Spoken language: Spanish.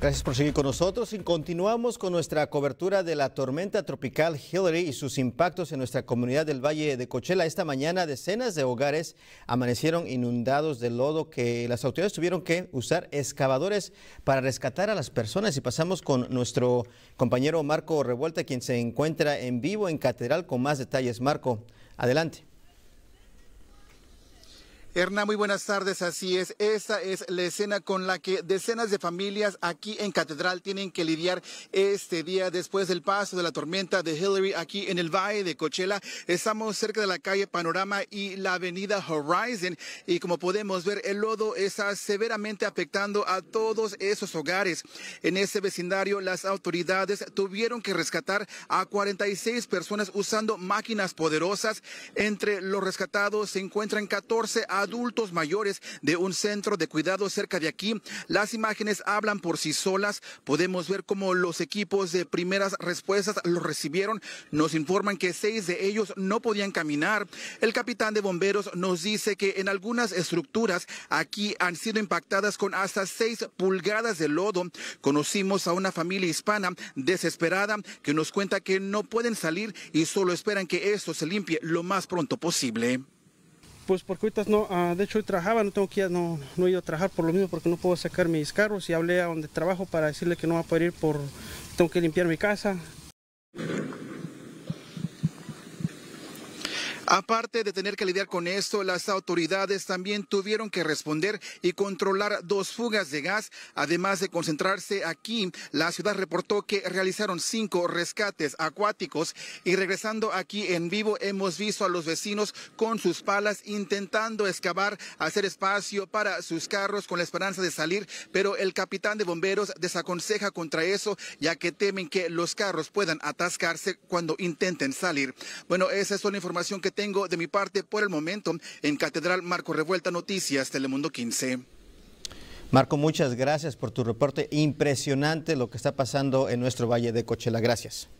Gracias por seguir con nosotros y continuamos con nuestra cobertura de la tormenta tropical Hillary y sus impactos en nuestra comunidad del Valle de Cochela. Esta mañana decenas de hogares amanecieron inundados de lodo que las autoridades tuvieron que usar excavadores para rescatar a las personas y pasamos con nuestro compañero Marco Revuelta quien se encuentra en vivo en Catedral con más detalles. Marco, adelante. Hernán, muy buenas tardes. Así es, esta es la escena con la que decenas de familias aquí en Catedral tienen que lidiar este día después del paso de la tormenta de Hillary aquí en el Valle de Coachella. Estamos cerca de la calle Panorama y la avenida Horizon y como podemos ver el lodo está severamente afectando a todos esos hogares. En ese vecindario las autoridades tuvieron que rescatar a 46 personas usando máquinas poderosas. Entre los rescatados se encuentran 14 adultos adultos mayores de un centro de cuidado cerca de aquí. Las imágenes hablan por sí solas. Podemos ver cómo los equipos de primeras respuestas los recibieron. Nos informan que seis de ellos no podían caminar. El capitán de bomberos nos dice que en algunas estructuras aquí han sido impactadas con hasta seis pulgadas de lodo. Conocimos a una familia hispana desesperada que nos cuenta que no pueden salir y solo esperan que esto se limpie lo más pronto posible. Pues porque ahorita no, ah, de hecho hoy trabajaba, no tengo que ir, no, no he ido a trabajar por lo mismo porque no puedo sacar mis carros y hablé a donde trabajo para decirle que no va a poder ir por, tengo que limpiar mi casa, Aparte de tener que lidiar con esto, las autoridades también tuvieron que responder y controlar dos fugas de gas. Además de concentrarse aquí, la ciudad reportó que realizaron cinco rescates acuáticos y regresando aquí en vivo hemos visto a los vecinos con sus palas intentando excavar, hacer espacio para sus carros con la esperanza de salir, pero el capitán de bomberos desaconseja contra eso ya que temen que los carros puedan atascarse cuando intenten salir. Bueno, esa es toda la información que tengo de mi parte por el momento. En Catedral Marco Revuelta Noticias, Telemundo 15. Marco, muchas gracias por tu reporte. Impresionante lo que está pasando en nuestro Valle de Cochela. Gracias.